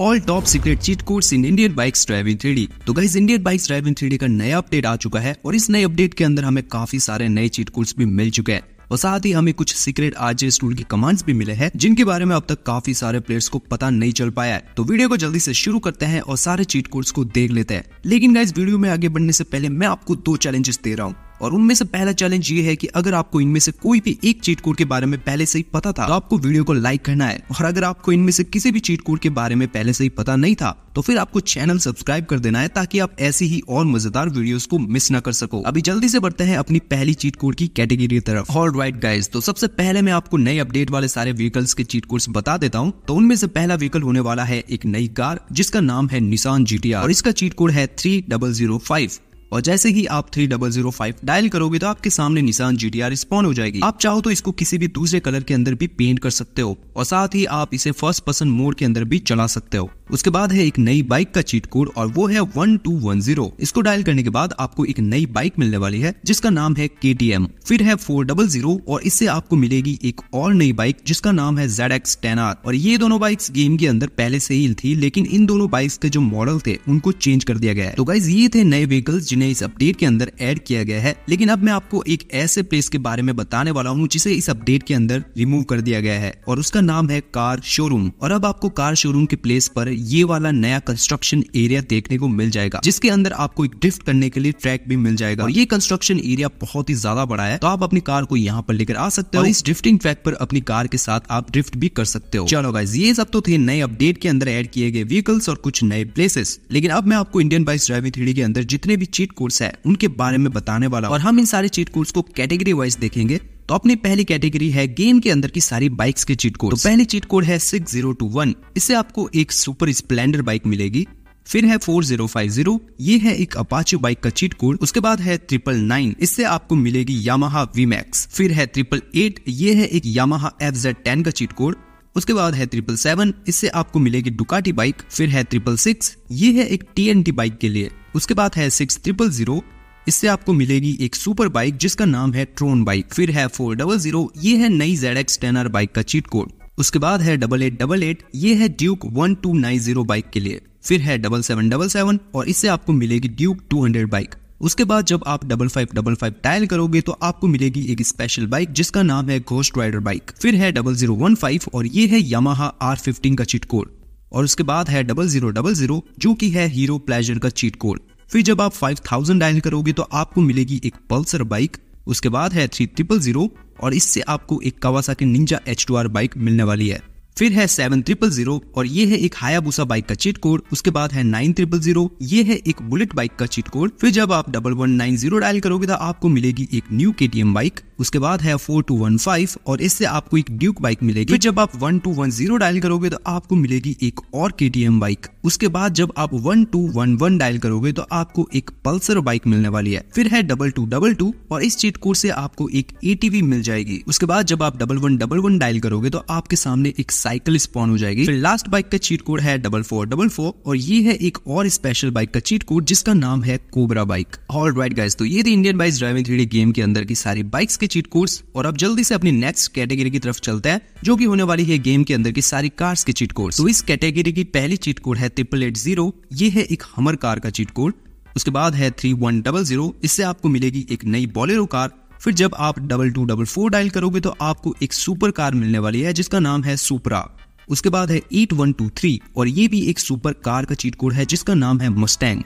all top secret cheat codes in Indian bikes driving in three तो guys Indian bikes driving in three का नया update आ चुका है और इस नए अपडेट के अंदर हमें काफी सारे नए चीट कोड्स भी मिल चुके हैं और साथ ही हमें कुछ सीक्रेट आज टूल के कमांड्स भी मिले हैं जिनके बारे में अब तक काफी सारे प्लेयर्स को पता नहीं चल पाया है तो वीडियो को जल्दी से शुरू करते हैं और सारे चीट कोड्स को देख लेते हैं लेकिन गाइज वीडियो में आगे बढ़ने से पहले मैं आपको दो चैलेंजेस दे रहा हूँ और उनमें से पहला चैलेंज ये है कि अगर आपको इनमें से कोई भी एक चीट कोड के बारे में पहले से ही पता था तो आपको वीडियो को लाइक करना है और अगर आपको इनमें से किसी भी चीट कोड के बारे में पहले से ही पता नहीं था तो फिर आपको चैनल सब्सक्राइब कर देना है ताकि आप ऐसी ही और मजेदार वीडियोस को मिस ना कर सको अभी जल्दी से बढ़ते हैं अपनी पहली चीट कोड की कैटेगरी तरफ हॉल राइट गाइज तो सबसे पहले मैं आपको नए अपडेट वाले सारे व्हीकल्स के चीट कोड बता देता हूँ तो उनमें से पहला व्हीकल होने वाला है एक नई कार जिसका नाम है निशान जी और इसका चीट कोड है थ्री डबल जीरो फाइव और जैसे ही आप three double zero five dial करोगे तो आपके सामने निशान जी टी आर स्पॉन हो जाएगी आप चाहो तो इसको किसी भी दूसरे कलर के अंदर भी पेंट कर सकते हो और साथ ही आप इसे फर्स्ट पर्सन मोड के अंदर भी चला सकते हो उसके बाद है एक नई बाइक का चीट कोड और वो है वन टू वन जीरो इसको डायल करने के बाद आपको एक नई बाइक मिलने वाली है जिसका नाम है के टी एम फिर है फोर डबल जीरो और इससे आपको मिलेगी एक और नई बाइक जिसका नाम है जेड एक्स टेन आर और ये दोनों बाइक गेम के अंदर पहले से ही थी लेकिन इन दोनों बाइक्स के जो मॉडल थे उनको चेंज कर दिया गया है तो गाइज ये थे नए व्हीकल्स जिन्हें इस अपडेट के अंदर ऐड किया गया है लेकिन अब मैं आपको एक ऐसे प्लेस के बारे में बताने वाला हूँ जिसे इस अपडेट के अंदर रिमूव कर दिया गया है और उसका नाम है कार शोरूम और अब आपको कार शोरूम के प्लेस पर ये वाला नया कंस्ट्रक्शन एरिया देखने को मिल जाएगा जिसके अंदर आपको एक ड्रिफ्ट करने के लिए ट्रैक भी मिल जाएगा और ये कंस्ट्रक्शन एरिया बहुत ही ज्यादा बड़ा है तो आप अपनी कार को यहाँ पर लेकर आ सकते हो और इस ड्रिफ्टिंग ट्रैक पर अपनी कार के साथ आप ड्रिफ्ट भी कर सकते हो चलो गाइज ये सब तो थे नए अपडेट के अंदर एड किए गए व्हीकल्स और कुछ नए प्लेसेस लेकिन अब मैं आपको इंडियन बाइक ड्राइविंग थ्री के अंदर जितने भी चीज चीट कोड्स है उनके बारे में बताने वाला और हम इन सारे चीट कोड्स को कैटेगरी वाइज देखेंगे तो अपनी पहली कैटेगरी है गेम के अंदर की सारी बाइक्स के चीट कोड तो पहली चीट कोड है सिक्स जीरो टू वन इससे आपको एक सुपर स्प्लेंडर बाइक मिलेगी फिर है फोर जीरो फाइव जीरो ये है एक अपाचे बाइक का चीट कोड उसके बाद है ट्रिपल नाइन इससे आपको मिलेगी यामाहा वी मैक्स फिर है ट्रिपल एट ये है एक यामाहा एफ जेड टेन का चीट कोड उसके बाद है ट्रिपल सेवन इससे आपको मिलेगी डुकाटी बाइक फिर है ट्रिपल सिक्स ये है एक टी बाइक के लिए उसके बाद है सिक्स ट्रिपल जीरो इससे आपको मिलेगी एक सुपर बाइक जिसका नाम है ट्रोन बाइक फिर है फोर डबल जीरो ये है नई जेड एक्स टेनर बाइक का चीट कोड उसके बाद है डबल एट डबल एट ये है Duke one two nine zero bike के लिए फिर है डबल सेवन डबल सेवन और इससे आपको मिलेगी ड्यूक टू हंड्रेड बाइक उसके बाद जब आप double five double five dial करोगे तो आपको मिलेगी एक स्पेशल बाइक जिसका नाम है घोस्ट राइडर बाइक फिर है डबल जीरो वन फाइव और ये है यामाहा आर फिफ्टीन का चिट कोड और उसके बाद है डबल जीरो डबल जीरो जो की है हीरो प्लेजर का चीट कोड फिर जब आप 5000 डायल करोगे तो आपको मिलेगी एक पल्सर बाइक उसके बाद है थ्री ट्रिपल जीरो और इससे आपको एक Kawasaki Ninja H two R bike मिलने वाली है फिर है सेवन ट्रिपल जीरो और ये है एक हायाबूसा बाइक का चीट कोड उसके बाद है नाइन ट्रिपल जीरो ये है एक बुलेट बाइक का चीट कोड फिर जब आप double one nine zero dial करोगे तो आपको मिलेगी एक न्यू के बाइक उसके बाद है फोर टू वन फाइव और इससे आपको एक ड्यूक बाइक मिलेगी फिर जब आप one two one zero dial करोगे तो आपको मिलेगी एक और के बाइक उसके बाद जब आप one two one one dial करोगे तो आपको एक पल्सर बाइक मिलने वाली है फिर है डबल टू डबल टू और इस चीट कोड से आपको एक एटीवी मिल जाएगी उसके बाद जब आप double one double one dial करोगे तो आपके सामने एक साइकिल स्पॉन हो जाएगी फिर लास्ट बाइक का चीट कोड है डबल फोर डबल फोर और ये है एक और स्पेशल बाइक का चीट कोड जिसका नाम है Cobra bike all right guys तो ये थी Indian bike driving three game के अंदर की सारी बाइक्स के चीट कोड्स और अब जल्दी से अपनी नेक्स्ट कैटेगरी की तरफ चलते हैं जो की होने वाली है गेम के अंदर की सारी कार्स के चीट कोड तो इस कैटेगरी की पहली चीट कोड है ट्रिपल एट जीरो ये है एक हमर कार का चीट कोड उसके बाद है थ्री वन डबल जीरो इससे आपको मिलेगी एक नई बॉलेरो कार फिर जब आप double two double four dial करोगे तो आपको एक सुपर कार मिलने वाली है जिसका नाम है सुपरा उसके बाद है एट वन टू थ्री और ये भी एक सुपर कार का चीट कोड है जिसका नाम है मस्टैंग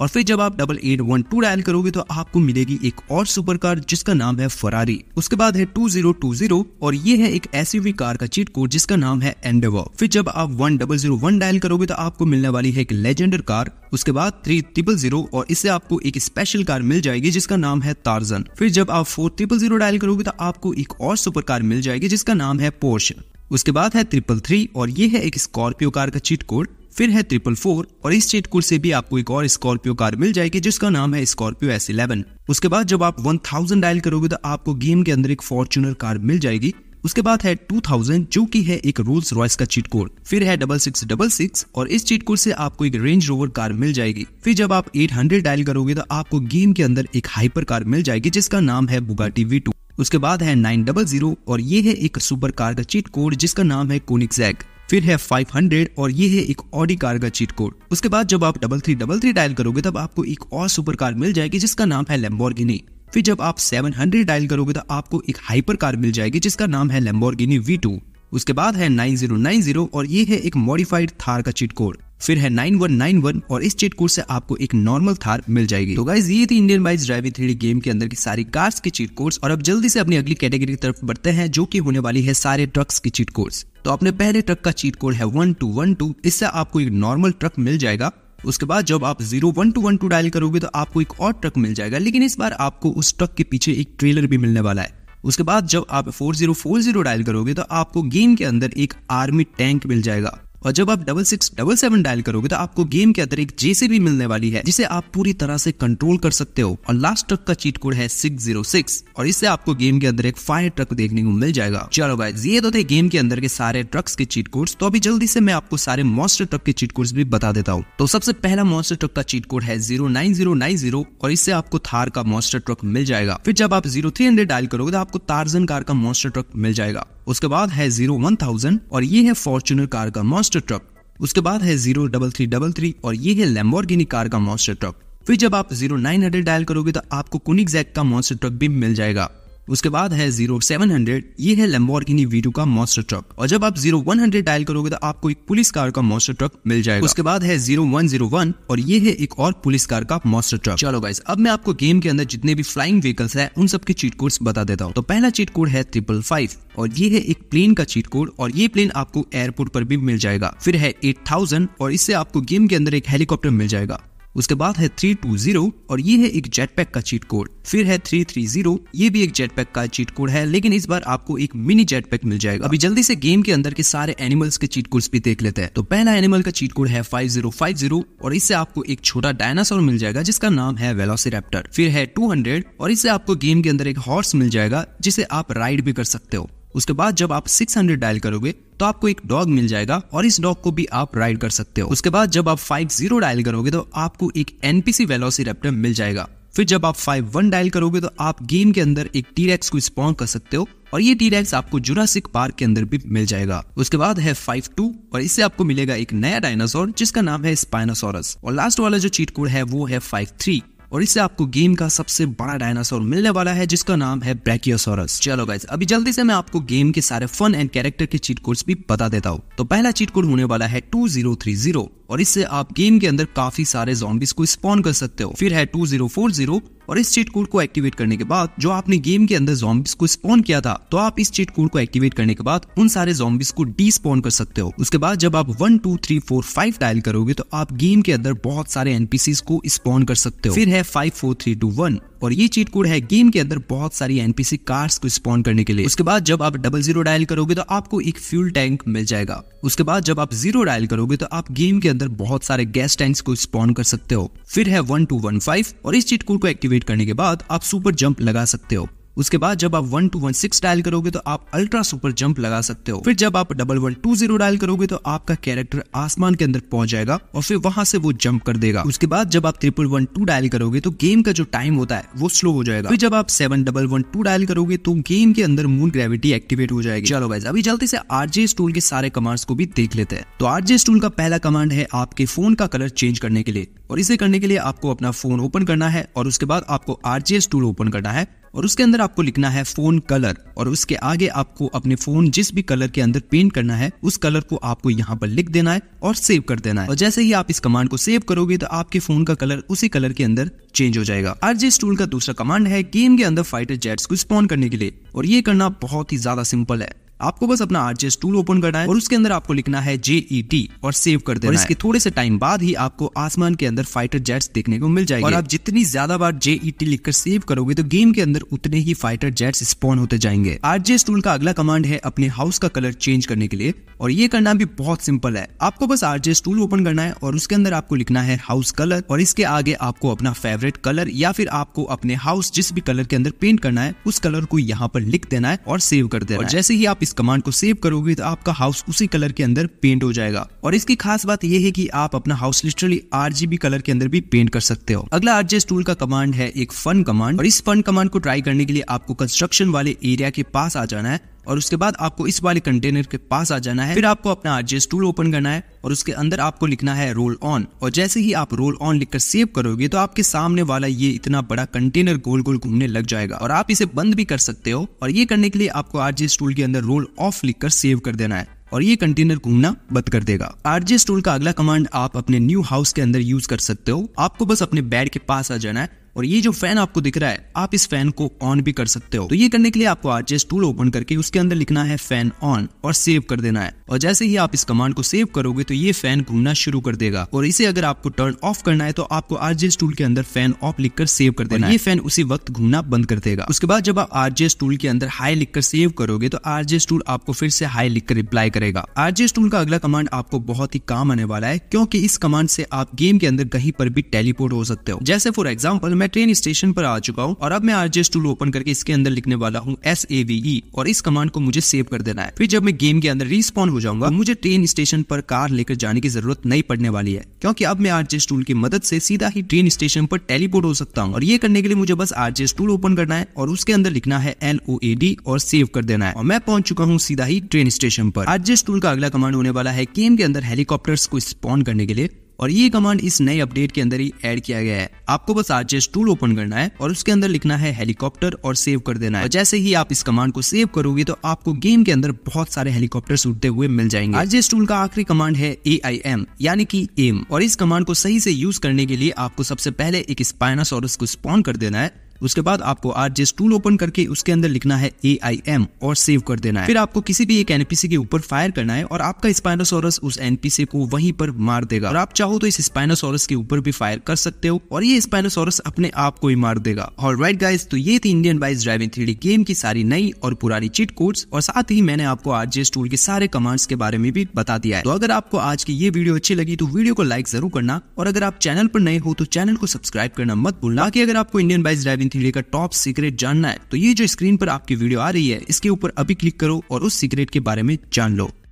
और फिर जब आप double eight one two dial करोगे तो आपको मिलेगी एक और सुपर कार जिसका नाम है फरारी उसके बाद है टू जीरो टू जीरो और ये है एक एसयूवी कार का चीट कोड जिसका नाम है एंडेवो फिर जब आप one double zero one dial करोगे तो आपको मिलने वाली है एक लेजेंडर कार उसके बाद थ्री ट्रिपल जीरो और इससे आपको एक स्पेशल कार मिल जाएगी जिसका नाम है तारजन फिर जब आप फोर ट्रिपल जीरो डायल करोगे तो आपको एक और सुपर कार मिल जाएगी जिसका नाम है पोर्स उसके बाद है ट्रिपल थ्री और ये है एक स्कॉर्पियो कार का चीट कोड फिर है ट्रिपल फोर और इस चीट कोड से भी आपको एक और स्कॉर्पियो कार मिल जाएगी जिसका नाम है स्कॉर्पियो एस इलेवन उसके बाद जब आप वन थाउजेंड डायल करोगे तो आपको गेम के अंदर एक फॉर्चुनर कार मिल जाएगी उसके बाद है टू थाउजेंड जो की है एक रोल्स रॉयस का चीट कोड फिर है डबल सिक्स डबल सिक्स और इस चीट कोड से आपको एक रेंज रोवर कार मिल जाएगी फिर जब आप एट हंड्रेड डायल करोगे तो आपको गेम के अंदर एक हाइपर कार मिल जाएगी जिसका नाम है बुगाटी वी उसके बाद है नाइन डबल जीरो और ये है एक सुपर कार का चीट कोड जिसका नाम है कोनिक जैक फिर है 500 और ये है एक ऑडी कार का चीट कोड उसके बाद जब आप double three double three dial करोगे तब आपको एक और सुपर कार मिल जाएगी जिसका नाम है लेम्बोर्गिनी फिर जब आप 700 डायल करोगे तो आपको एक हाइपर कार मिल जाएगी जिसका नाम है लेम्बोर्गिनी टू उसके बाद है 9090 और ये है एक मॉडिफाइड थार का चिट कोड फिर है 9191 और इस चिट कोड से आपको एक नॉर्मल थार मिल जाएगी तो गाइज ये थी Indian bikes driving three game के अंदर की सारी कार्स के चीट कोड्स और अब जल्दी से अपनी अगली कैटेगरी की तरफ बढ़ते हैं जो की होने वाली है सारे ट्रक्स की चीट कोड्स तो अपने पहले ट्रक का चीट कोड है वन टू वन टू इससे आपको एक नॉर्मल ट्रक मिल जाएगा उसके बाद जब आप zero one two one two dial करोगे तो आपको एक और ट्रक मिल जाएगा लेकिन इस बार आपको उस ट्रक के पीछे एक ट्रेलर भी मिलने वाला है उसके बाद जब आप four zero four zero dial करोगे तो आपको गेम के अंदर एक आर्मी टैंक मिल जाएगा और जब आप double six double seven dial करोगे तो आपको गेम के अंदर एक जेसी भी मिलने वाली है जिसे आप पूरी तरह से कंट्रोल कर सकते हो और लास्ट ट्रक का चीट कोड है सिक्स जीरो सिक्स और इससे आपको गेम के अंदर एक फायर ट्रक देखने को मिल जाएगा चलो भाई ये तो थे गेम के अंदर के सारे ट्रक्स के चीट कोड्स तो अभी जल्दी से मैं आपको सारे मॉस्टर ट्रक के चीट कोड्स भी बता देता हूँ तो सबसे पहला मॉस्टर ट्रक का चीट कोड है zero nine zero nine zero और इससे आपको थार का मॉस्टर ट्रक मिल जाएगा फिर जब आप जीरो थ्री हंड्रेड डायल करोगे तो आपको तारजन कार का मॉस्टर ट्रक मिल जाएगा उसके बाद है जीरो वन थाउजेंड और ये है फॉर्चुनर कार का मॉन्स्टर ट्रक उसके बाद है zero double three double three और ये है लेम्बोर्गिनी कार का मॉन्स्टर ट्रक फिर जब आप जीरो नाइन हंड्रेड डायल करोगे तो आपको कुनिक का मॉन्स्टर ट्रक भी मिल जाएगा उसके बाद है जीरो सेवन हंड्रेड ये है लेम्बोर्गिनी वीडियो का मॉस्टर ट्रक और जब आप जीरो वन हंड्रेड डायल करोगे तो आपको एक पुलिस कार का मॉस्टर ट्रक मिल जाएगा उसके बाद है जीरो वन जीरो वन और ये है एक और पुलिस कार का मॉस्टर ट्रक चलो गाइस अब मैं आपको गेम के अंदर जितने भी फ्लाइंग व्हीकल्स है उन सबके चीट कोड बता देता हूँ तो पहला चीट कोड है ट्रिपल फाइव और ये है एक प्लेन का चीट कोड और ये प्लेन आपको एयरपोर्ट पर भी मिल जाएगा फिर है एट थाउजेंड और इससे आपको गेम के अंदर एक हेलीकॉप्टर मिल जाएगा उसके बाद है थ्री टू जीरो और ये है एक जेट पैक का चीट कोड फिर है थ्री थ्री जीरो ये भी एक जेट पैक का चीट कोड है लेकिन इस बार आपको एक मिनी जेट पैक मिल जाएगा अभी जल्दी से गेम के अंदर के सारे एनिमल्स के चीट कोड्स भी देख लेते हैं तो पहला एनिमल का चीट कोड है फाइव जीरो फाइव जीरो और इससे आपको एक छोटा डायनासोर मिल जाएगा जिसका नाम है वेलोसिरेप्टर फिर है टू हंड्रेड और इससे आपको गेम के अंदर एक हॉर्स मिल जाएगा जिसे आप राइड भी कर सकते हो उसके बाद जब आप 600 डायल करोगे तो आपको एक डॉग मिल जाएगा और इस डॉग को भी आप राइड कर सकते हो उसके बाद जब आप 50 डायल करोगे तो आपको एक एनपीसी रेप्टर मिल जाएगा फिर जब आप 51 डायल करोगे तो आप गेम के अंदर एक टीरेक्स को स्पॉन कर सकते हो और ये टीरेक्स आपको जुरासिक पार्क के अंदर भी मिल जाएगा उसके बाद है 52 और इससे आपको मिलेगा एक नया डायनासोर जिसका नाम है स्पाइनासोरस और लास्ट वाला जो चीट कोड है वो है 53 और इससे आपको गेम का सबसे बड़ा डायनासोर मिलने वाला है जिसका नाम है ब्रैकियोसोरस चलो गाइस अभी जल्दी से मैं आपको गेम के सारे फन एंड कैरेक्टर के चीट कोड्स भी बता देता हूँ तो पहला चीट कोड होने वाला है टू जीरो थ्री जीरो और इससे आप गेम के अंदर काफी सारे जॉम्बिस को स्पॉन कर सकते हो फिर है टू जीरो फोर जीरो और इस चीट कोड को एक्टिवेट करने के बाद जो आपने गेम के अंदर जॉम्बिस को स्पॉन किया था तो आप इस चीट कोड को एक्टिवेट करने के बाद उन सारे जॉम्बिस को डी स्पॉन कर सकते हो उसके बाद जब आप one two three four five dial करोगे तो आप गेम के अंदर बहुत सारे एनपीसी को स्पॉन कर सकते हो फिर है five four three two one और ये चीट कोड है गेम के अंदर बहुत सारी एनपीसी कार्स को स्पॉन करने के लिए उसके बाद जब आप डबल जीरो डायल करोगे तो आपको एक फ्यूल टैंक मिल जाएगा उसके बाद जब आप जीरो डायल करोगे तो आप गेम के अंदर अंदर बहुत सारे गैस टैंक को स्पॉन कर सकते हो फिर है वन टू वन फाइव और इस कोड को एक्टिवेट करने के बाद आप सुपर जंप लगा सकते हो उसके बाद जब आप one two one six dial करोगे तो आप अल्ट्रा सुपर जंप लगा सकते हो फिर जब आप double one two zero dial करोगे तो आपका कैरेक्टर आसमान के अंदर पहुंच जाएगा और फिर वहां से वो जंप कर देगा उसके बाद जब आप ट्रिपल वन टू डायल करोगे तो गेम का जो टाइम होता है वो स्लो हो जाएगा फिर जब आप seven double one two dial करोगे तो गेम के अंदर मून ग्रेविटी एक्टिवेट हो जाएगी चलो भाई अभी जल्दी से आरजे स्टूल के सारे कमांड्स को भी देख लेते हैं तो आरजे स्टूल का पहला कमांड है आपके फोन का कलर चेंज करने के लिए और इसे करने के लिए आपको अपना फोन ओपन करना है और उसके बाद आपको आरजे स्टूल ओपन करना है और उसके अंदर आपको लिखना है फोन कलर और उसके आगे आपको अपने फोन जिस भी कलर के अंदर पेंट करना है उस कलर को आपको यहाँ पर लिख देना है और सेव कर देना है और जैसे ही आप इस कमांड को सेव करोगे तो आपके फोन का कलर उसी कलर के अंदर चेंज हो जाएगा आरजे टूल का दूसरा कमांड है गेम के अंदर फाइटर जेट्स को स्पॉन करने के लिए और ये करना बहुत ही ज्यादा सिंपल है आपको बस अपना आरजीएस टूल ओपन करना है और उसके अंदर आपको लिखना है जेईटी e और सेव कर देना और इसके थोड़े से टाइम बाद ही आपको आसमान के अंदर फाइटर जेट्स देखने को मिल जाएगी और आप जितनी ज्यादा बार जेईटी e लिखकर सेव करोगे तो गेम के अंदर उतने ही फाइटर जेट्स स्पॉन होते जाएंगे आरजीएस टूल का अगला कमांड है अपने हाउस का कलर चेंज करने के लिए और ये करना भी बहुत सिंपल है आपको बस आरजीएस टूल ओपन करना है और उसके अंदर आपको लिखना है हाउस कलर और इसके आगे आपको अपना फेवरेट कलर या फिर आपको अपने हाउस जिस भी कलर के अंदर पेंट करना है उस कलर को यहाँ पर लिख देना है और सेव कर देना है जैसे ही आप इस कमांड को सेव करोगे तो आपका हाउस उसी कलर के अंदर पेंट हो जाएगा और इसकी खास बात यह है कि आप अपना हाउस लिटरली आरजीबी कलर के अंदर भी पेंट कर सकते हो अगला आरजेस टूल का कमांड है एक फन कमांड और इस फन कमांड को ट्राई करने के लिए आपको कंस्ट्रक्शन वाले एरिया के पास आ जाना है और उसके बाद आपको इस वाले कंटेनर के पास आ जाना है फिर आपको अपना आरजेएस टूल ओपन करना है और उसके अंदर आपको लिखना है रोल ऑन और जैसे ही आप रोल ऑन लिखकर सेव करोगे तो आपके सामने वाला ये इतना बड़ा कंटेनर गोल गोल घूमने लग जाएगा और आप इसे बंद भी कर सकते हो और ये करने के लिए आपको आरजेएस टूल के अंदर रोल ऑफ लिखकर सेव कर देना है और ये कंटेनर घूमना बंद कर देगा आरजेएस टूल का अगला कमांड आप अपने न्यू हाउस के अंदर यूज कर सकते हो आपको बस अपने बेड के पास आ जाना है और ये जो फैन आपको दिख रहा है आप इस फैन को ऑन भी कर सकते हो तो ये करने के लिए आपको आरजेएस टूल ओपन करके उसके अंदर लिखना है फैन ऑन और सेव कर देना है और जैसे ही आप इस कमांड को सेव करोगे तो ये फैन घूमना शुरू कर देगा और इसे अगर आपको टर्न ऑफ करना है तो आपको आरजेएस टूल के अंदर फैन ऑफ कर सेव कर देना ये फैन उसी वक्त घूमना बंद कर देगा उसके बाद जब आप आरजेएस टूल के अंदर हाई लिखकर सेव करोगे तो आरजेएस टूल आपको फिर से हाई लिखकर रिप्लाई करेगा आरजेएस टूल का अगला कमांड आपको बहुत ही काम आने वाला है क्योंकि इस कमांड से आप गेम के अंदर कहीं पर भी टेलीपोर्ट हो सकते हो जैसे फॉर एग्जाम्पल मैं ट्रेन स्टेशन पर आ चुका हूँ और अब मैं आरजेस टूल ओपन करके इसके अंदर लिखने वाला हूँ एस ए वी ई और इस कमांड को मुझे सेव कर देना है फिर जब मैं गेम के अंदर रिस्पॉन्ड हो जाऊंगा तो मुझे ट्रेन स्टेशन पर कार लेकर जाने की जरूरत नहीं पड़ने वाली है क्योंकि अब मैं आरजेस टूल की मदद से सीधा ही ट्रेन स्टेशन पर टेलीपोर्ट हो सकता हूँ और ये करने के लिए मुझे बस आरजेस टूल ओपन करना है और उसके अंदर लिखना है एल ओ ए डी और सेव कर देना है और मैं पहुंच चुका हूँ सीधा ही ट्रेन स्टेशन पर आरजेस टूल का अगला कमांड होने वाला है गेम के अंदर हेलीकॉप्टर को स्पॉन करने के लिए और ये कमांड इस नए अपडेट के अंदर ही ऐड किया गया है आपको बस आरजेएस टूल ओपन करना है और उसके अंदर लिखना है हेलीकॉप्टर और सेव कर देना है जैसे ही आप इस कमांड को सेव करोगे तो आपको गेम के अंदर बहुत सारे हेलीकॉप्टर उड़ते हुए मिल जाएंगे आरजेएस टूल का आखिरी कमांड है ए आई एम यानी की एम और इस कमांड को सही से यूज करने के लिए आपको सबसे पहले एक स्पाइनासोरस को स्पॉन कर देना है उसके बाद आपको आर जे टूल ओपन करके उसके अंदर लिखना है ए आई एम और सेव कर देना है फिर आपको किसी भी एक एनपीसी के ऊपर फायर करना है और आपका स्पाइनोसोरस उस एनपीसी को वहीं पर मार देगा और आप चाहो तो इस स्पाइनोसोरस के ऊपर भी फायर कर सकते हो और ये स्पाइनोसोरस अपने आप को ही मार देगा और राइट गाइज तो ये थी इंडियन बाइस ड्राइविंग थ्री गेम की सारी नई और पुरानी चिट कोड्स और साथ ही मैंने आपको आर जे टूल के सारे कमांड्स के बारे में भी बता दिया है तो अगर आपको आज की ये वीडियो अच्छी लगी तो वीडियो को लाइक जरूर करना और अगर आप चैनल पर नए हो तो चैनल को सब्सक्राइब करना मत भूलना कि अगर आपको Indian bikes driving seventh year का टॉप सीक्रेट जानना है तो ये जो स्क्रीन पर आपकी वीडियो आ रही है इसके ऊपर अभी क्लिक करो और उस सीक्रेट के बारे में जान लो